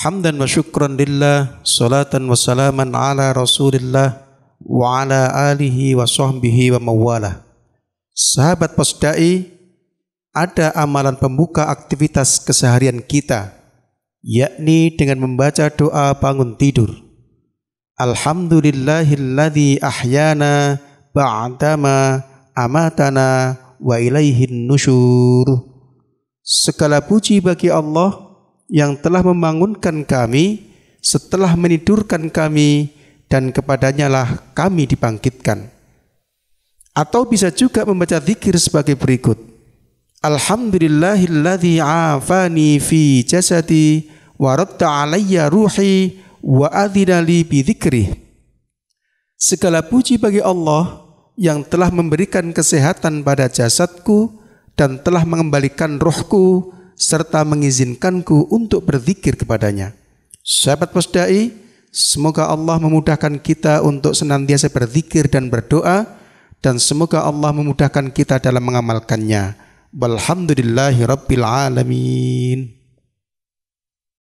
hamdan wa syukran lillah salatan wa salaman ala rasulillah wa ala alihi wa sahbihi wa mawala. sahabat Posdai, ada amalan pembuka aktivitas keseharian kita yakni dengan membaca doa bangun tidur alhamdulillahilladzi ahyana ba'dama amatana wa ilaihin nusyur segala puji bagi Allah yang telah membangunkan kami setelah menidurkan kami dan kepadanya lah kami dibangkitkan. Atau bisa juga membaca zikir sebagai berikut. Alhamdulillahilladzi afani fi jasadi wa radda alayya ruhi wa adhina li Segala puji bagi Allah yang telah memberikan kesehatan pada jasadku dan telah mengembalikan rohku serta mengizinkanku untuk berzikir kepadanya. Sahabat posdai, semoga Allah memudahkan kita untuk senantiasa berzikir dan berdoa dan semoga Allah memudahkan kita dalam mengamalkannya. Walhamdulillahi rabbil alamin.